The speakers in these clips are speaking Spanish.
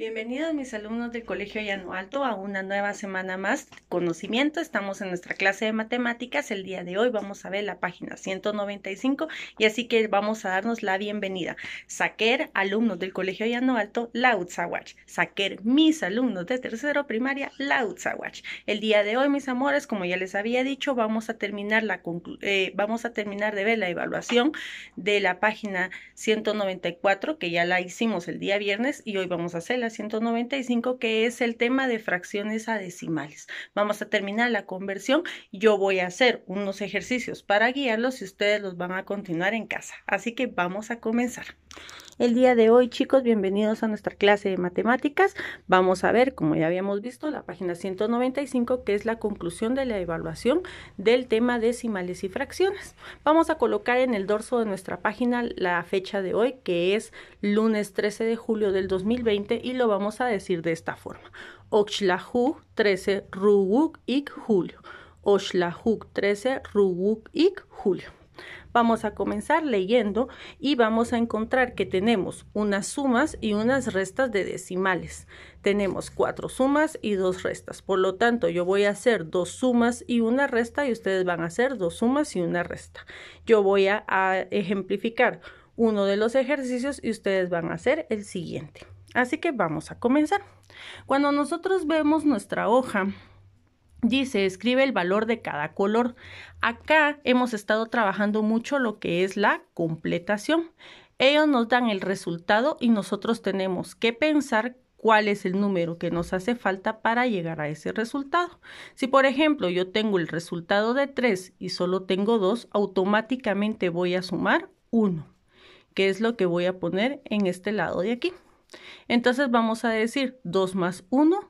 Bienvenidos mis alumnos del Colegio Llano Alto a una nueva semana más conocimiento. Estamos en nuestra clase de matemáticas. El día de hoy vamos a ver la página 195 y así que vamos a darnos la bienvenida. Saquer, alumnos del Colegio Llano Alto, watch Saquer, mis alumnos de tercero primaria, watch El día de hoy, mis amores, como ya les había dicho, vamos a terminar, la eh, vamos a terminar de ver la evaluación de la página 194 que ya la hicimos el día viernes y hoy vamos a hacer 195 que es el tema de fracciones a decimales. Vamos a terminar la conversión. Yo voy a hacer unos ejercicios para guiarlos y ustedes los van a continuar en casa. Así que vamos a comenzar. El día de hoy, chicos, bienvenidos a nuestra clase de matemáticas. Vamos a ver, como ya habíamos visto, la página 195, que es la conclusión de la evaluación del tema decimales y fracciones. Vamos a colocar en el dorso de nuestra página la fecha de hoy, que es lunes 13 de julio del 2020, y lo vamos a decir de esta forma. Oxlahu 13 ruguk Ik Julio. Oxlahu 13 ruguk Ik Julio. Vamos a comenzar leyendo y vamos a encontrar que tenemos unas sumas y unas restas de decimales. Tenemos cuatro sumas y dos restas. Por lo tanto, yo voy a hacer dos sumas y una resta y ustedes van a hacer dos sumas y una resta. Yo voy a, ejemplificar uno de los ejercicios y ustedes van a hacer el siguiente. Así que vamos a comenzar. Cuando nosotros vemos nuestra hoja dice, escribe el valor de cada color. Acá hemos estado trabajando mucho lo que es la completación. Ellos nos dan el resultado y nosotros tenemos que pensar cuál es el número que nos hace falta para llegar a ese resultado. Si por ejemplo yo tengo el resultado de 3 y solo tengo 2, automáticamente voy a sumar 1, que es lo que voy a poner en este lado de aquí. Entonces vamos a decir 2 más 1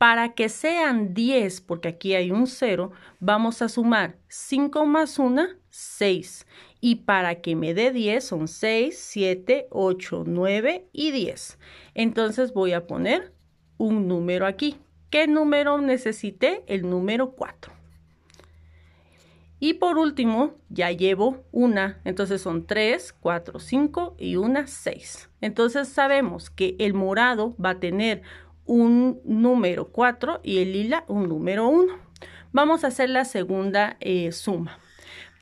Para que sean 10, porque aquí hay un 0, vamos a sumar 5 más 1, 6. Y para que me dé 10 son 6, 7, 8, 9 y 10. Entonces voy a poner un número aquí. ¿Qué número necesité? El número 4. Y por último, ya llevo una, entonces son 3, 4, 5 y una 6. Entonces sabemos que el morado va a tener un número 4 y el lila un número 1. Vamos a hacer la segunda eh, suma.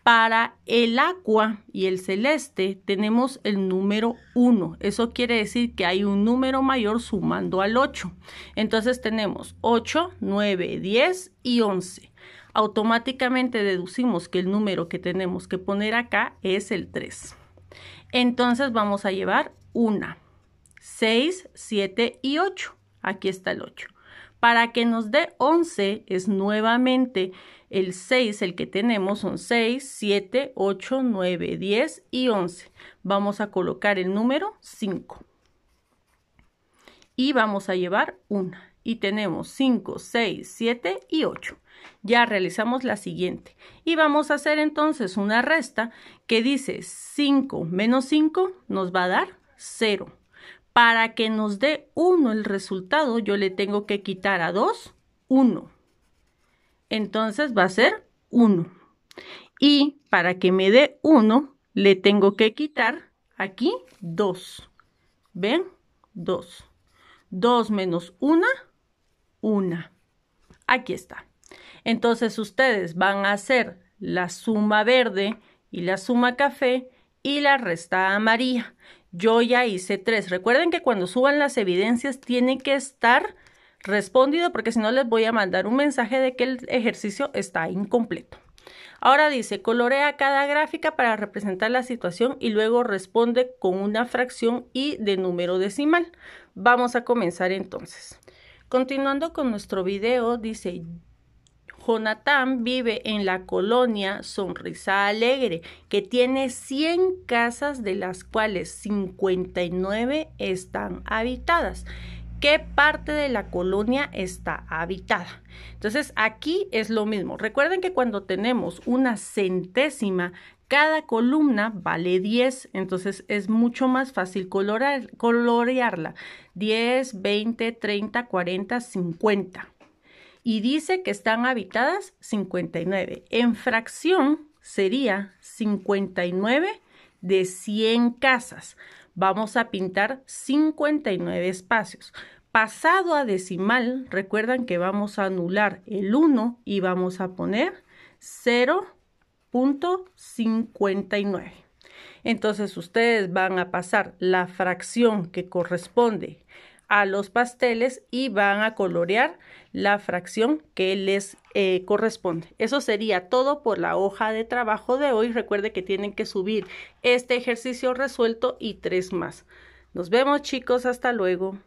Para el agua y el celeste tenemos el número 1. Eso quiere decir que hay un número mayor sumando al 8. Entonces tenemos 8, 9, 10 y 11. Automáticamente deducimos que el número que tenemos que poner acá es el 3. Entonces vamos a llevar 1, 6, 7 y 8. Aquí está el 8. Para que nos dé 11 es nuevamente el 6, el que tenemos son 6, 7, 8, 9, 10 y 11. Vamos a colocar el número 5. Y vamos a llevar una. Y tenemos 5, 6, 7 y 8. Ya realizamos la siguiente. Y vamos a hacer entonces una resta que dice 5 menos 5 nos va a dar 0 para que nos dé 1 el resultado, yo le tengo que quitar a 2, 1. Entonces va a ser 1. Y para que me dé 1, le tengo que quitar aquí 2. ¿Ven? 2. 2 menos 1, 1. Aquí está. Entonces ustedes van a hacer la suma verde y la suma café y la resta amarilla yo ya hice tres. Recuerden que cuando suban las evidencias tiene que estar respondido porque si no les voy a mandar un mensaje de que el ejercicio está incompleto. Ahora dice, colorea cada gráfica para representar la situación y luego responde con una fracción y de número decimal. Vamos a comenzar entonces. Continuando con nuestro video, dice, Jonathan vive en la colonia Sonrisa Alegre, que tiene 100 casas de las cuales 59 están habitadas. ¿Qué parte de la colonia está habitada? Entonces aquí es lo mismo. Recuerden que cuando tenemos una centésima, cada columna vale 10, entonces es mucho más fácil colorearla. 10, 20, 30, 40, 50 y dice que están habitadas 59. En fracción sería 59 de 100 casas. Vamos a pintar 59 espacios. Pasado a decimal, recuerdan que vamos a anular el 1 y vamos a poner 0.59. Entonces ustedes van a pasar la fracción que corresponde a los pasteles y van a colorear la fracción que les eh, corresponde. Eso sería todo por la hoja de trabajo de hoy. Recuerde que tienen que subir este ejercicio resuelto y tres más. Nos vemos chicos, hasta luego.